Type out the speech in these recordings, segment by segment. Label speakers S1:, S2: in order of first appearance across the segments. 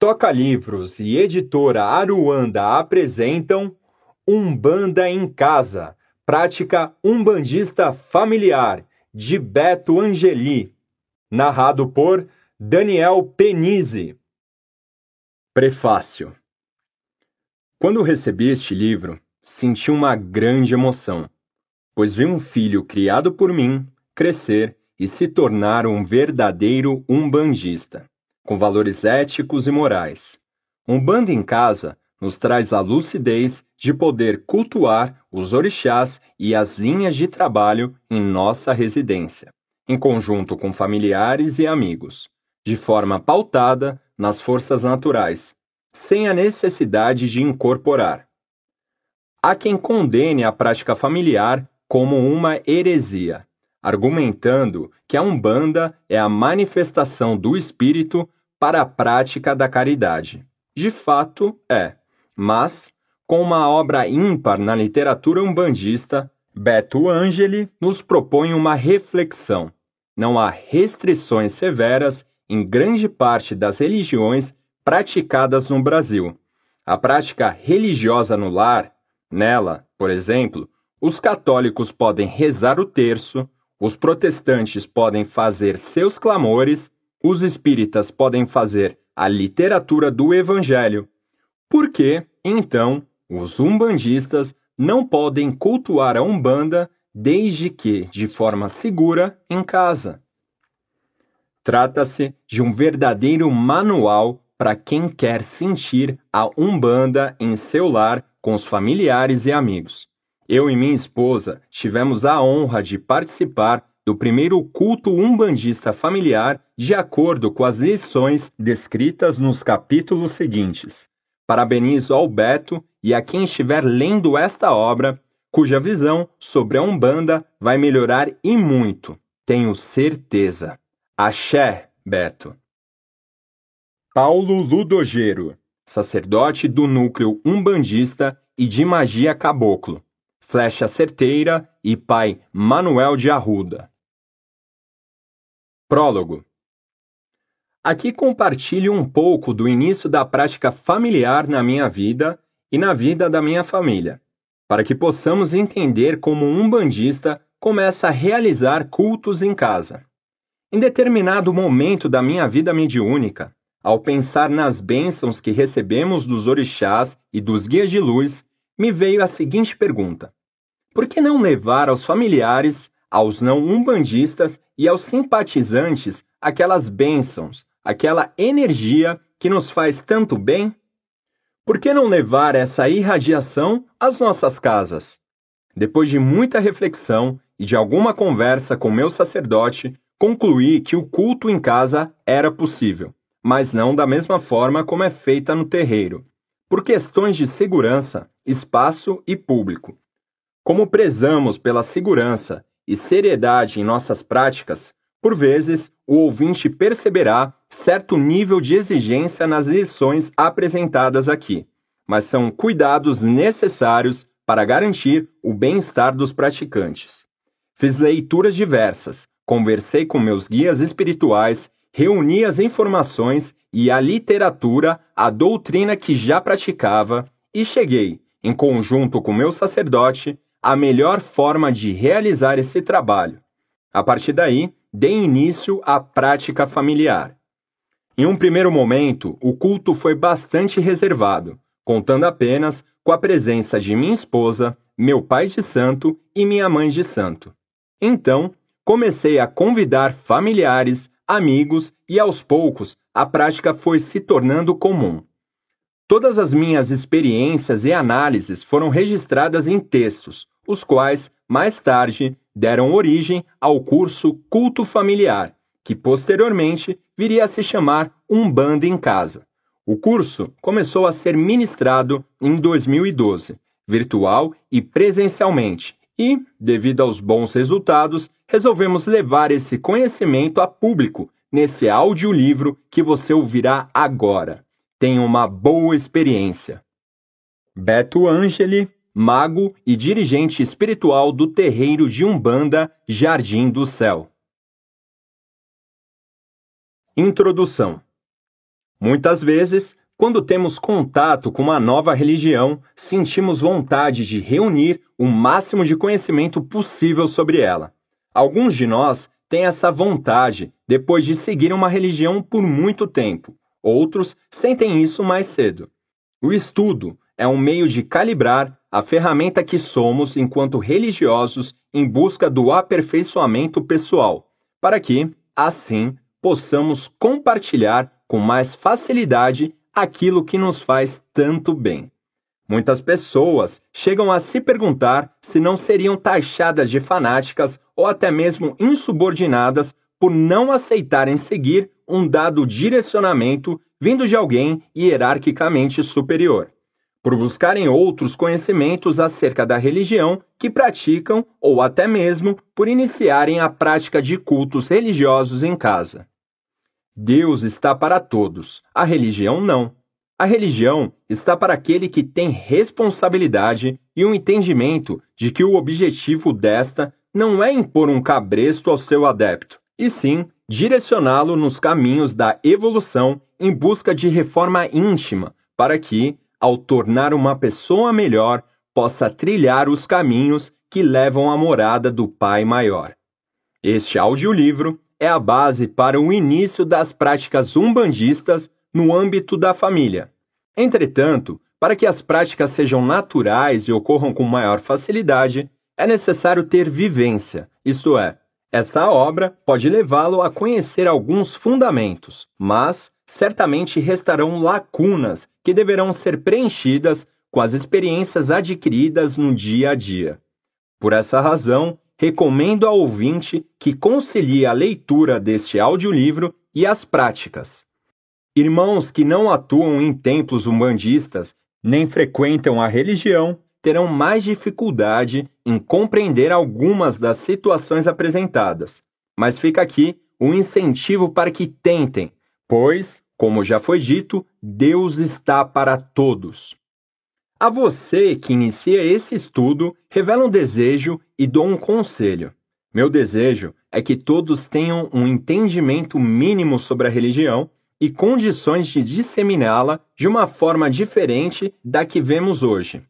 S1: Toca Livros e Editora Aruanda apresentam Umbanda em Casa, prática umbandista familiar, de Beto Angeli, narrado por Daniel Penise. Prefácio Quando recebi este livro, senti uma grande emoção, pois vi um filho criado por mim crescer e se tornar um verdadeiro umbandista com valores éticos e morais. Um bando em casa nos traz a lucidez de poder cultuar os orixás e as linhas de trabalho em nossa residência, em conjunto com familiares e amigos, de forma pautada nas forças naturais, sem a necessidade de incorporar. Há quem condene a prática familiar como uma heresia argumentando que a Umbanda é a manifestação do espírito para a prática da caridade. De fato, é, mas com uma obra ímpar na literatura umbandista, Beto Angeli nos propõe uma reflexão. Não há restrições severas em grande parte das religiões praticadas no Brasil. A prática religiosa no lar, nela, por exemplo, os católicos podem rezar o terço, os protestantes podem fazer seus clamores, os espíritas podem fazer a literatura do Evangelho. Por que, então, os umbandistas não podem cultuar a Umbanda desde que de forma segura em casa? Trata-se de um verdadeiro manual para quem quer sentir a Umbanda em seu lar com os familiares e amigos. Eu e minha esposa tivemos a honra de participar do primeiro culto umbandista familiar de acordo com as lições descritas nos capítulos seguintes. Parabenizo ao Beto e a quem estiver lendo esta obra, cuja visão sobre a Umbanda vai melhorar e muito, tenho certeza. Axé, Beto. Paulo Ludogero, sacerdote do núcleo umbandista e de magia caboclo Flecha Certeira e Pai Manuel de Arruda. Prólogo. Aqui compartilho um pouco do início da prática familiar na minha vida e na vida da minha família, para que possamos entender como um bandista começa a realizar cultos em casa. Em determinado momento da minha vida mediúnica, ao pensar nas bênçãos que recebemos dos orixás e dos guias de luz, me veio a seguinte pergunta: por que não levar aos familiares, aos não umbandistas e aos simpatizantes aquelas bênçãos, aquela energia que nos faz tanto bem? Por que não levar essa irradiação às nossas casas? Depois de muita reflexão e de alguma conversa com meu sacerdote, concluí que o culto em casa era possível, mas não da mesma forma como é feita no terreiro, por questões de segurança, espaço e público. Como prezamos pela segurança e seriedade em nossas práticas, por vezes o ouvinte perceberá certo nível de exigência nas lições apresentadas aqui, mas são cuidados necessários para garantir o bem-estar dos praticantes. Fiz leituras diversas, conversei com meus guias espirituais, reuni as informações e a literatura, a doutrina que já praticava e cheguei, em conjunto com meu sacerdote, a melhor forma de realizar esse trabalho. A partir daí, dei início à prática familiar. Em um primeiro momento, o culto foi bastante reservado, contando apenas com a presença de minha esposa, meu pai de santo e minha mãe de santo. Então, comecei a convidar familiares, amigos e aos poucos a prática foi se tornando comum. Todas as minhas experiências e análises foram registradas em textos, os quais, mais tarde, deram origem ao curso Culto Familiar, que posteriormente viria a se chamar Umbanda em Casa. O curso começou a ser ministrado em 2012, virtual e presencialmente, e, devido aos bons resultados, resolvemos levar esse conhecimento a público nesse audiolivro que você ouvirá agora. Tenha uma boa experiência. Beto Angeli mago e dirigente espiritual do terreiro de Umbanda Jardim do Céu. Introdução Muitas vezes, quando temos contato com uma nova religião, sentimos vontade de reunir o máximo de conhecimento possível sobre ela. Alguns de nós têm essa vontade depois de seguir uma religião por muito tempo, outros sentem isso mais cedo. O estudo é um meio de calibrar a ferramenta que somos enquanto religiosos em busca do aperfeiçoamento pessoal, para que, assim, possamos compartilhar com mais facilidade aquilo que nos faz tanto bem. Muitas pessoas chegam a se perguntar se não seriam taxadas de fanáticas ou até mesmo insubordinadas por não aceitarem seguir um dado direcionamento vindo de alguém hierarquicamente superior por buscarem outros conhecimentos acerca da religião que praticam ou até mesmo por iniciarem a prática de cultos religiosos em casa. Deus está para todos, a religião não. A religião está para aquele que tem responsabilidade e um entendimento de que o objetivo desta não é impor um cabresto ao seu adepto, e sim direcioná-lo nos caminhos da evolução em busca de reforma íntima, para que, ao tornar uma pessoa melhor, possa trilhar os caminhos que levam à morada do Pai Maior. Este audiolivro é a base para o início das práticas umbandistas no âmbito da família. Entretanto, para que as práticas sejam naturais e ocorram com maior facilidade, é necessário ter vivência, isto é, essa obra pode levá-lo a conhecer alguns fundamentos, mas certamente restarão lacunas que deverão ser preenchidas com as experiências adquiridas no dia a dia. Por essa razão, recomendo ao ouvinte que concilie a leitura deste audiolivro e as práticas. Irmãos que não atuam em templos umbandistas nem frequentam a religião terão mais dificuldade em compreender algumas das situações apresentadas, mas fica aqui o um incentivo para que tentem, pois como já foi dito, Deus está para todos. A você que inicia esse estudo, revela um desejo e dou um conselho. Meu desejo é que todos tenham um entendimento mínimo sobre a religião e condições de disseminá-la de uma forma diferente da que vemos hoje.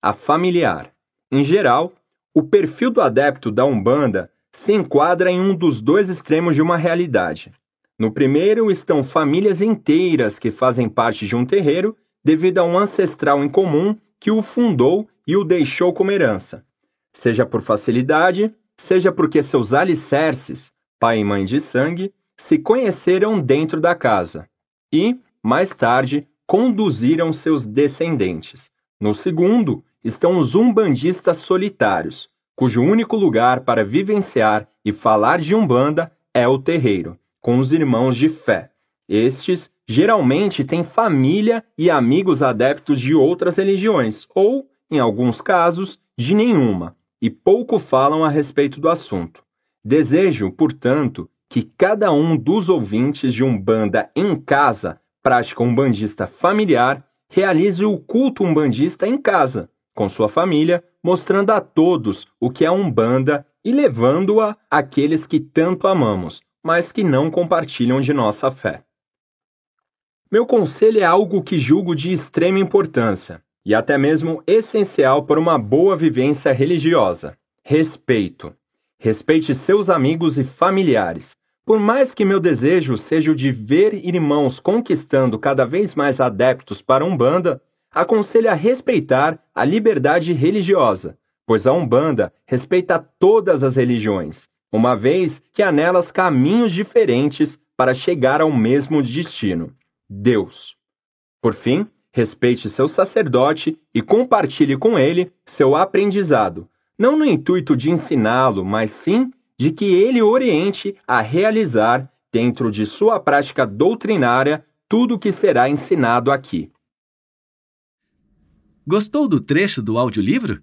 S1: A familiar. Em geral, o perfil do adepto da Umbanda se enquadra em um dos dois extremos de uma realidade. No primeiro estão famílias inteiras que fazem parte de um terreiro devido a um ancestral em comum que o fundou e o deixou como herança, seja por facilidade, seja porque seus alicerces, pai e mãe de sangue, se conheceram dentro da casa e, mais tarde, conduziram seus descendentes. No segundo, estão os umbandistas solitários, cujo único lugar para vivenciar e falar de umbanda é o terreiro com os irmãos de fé. Estes geralmente têm família e amigos adeptos de outras religiões, ou, em alguns casos, de nenhuma, e pouco falam a respeito do assunto. Desejo, portanto, que cada um dos ouvintes de Umbanda em casa, prática umbandista familiar, realize o culto umbandista em casa, com sua família, mostrando a todos o que é Umbanda e levando-a àqueles que tanto amamos, mas que não compartilham de nossa fé. Meu conselho é algo que julgo de extrema importância e até mesmo essencial para uma boa vivência religiosa: respeito. Respeite seus amigos e familiares. Por mais que meu desejo seja o de ver irmãos conquistando cada vez mais adeptos para a Umbanda, aconselho a respeitar a liberdade religiosa, pois a Umbanda respeita todas as religiões uma vez que há nelas caminhos diferentes para chegar ao mesmo destino, Deus. Por fim, respeite seu sacerdote e compartilhe com ele seu aprendizado, não no intuito de ensiná-lo, mas sim de que ele oriente a realizar, dentro de sua prática doutrinária, tudo o que será ensinado aqui. Gostou do trecho do audiolivro?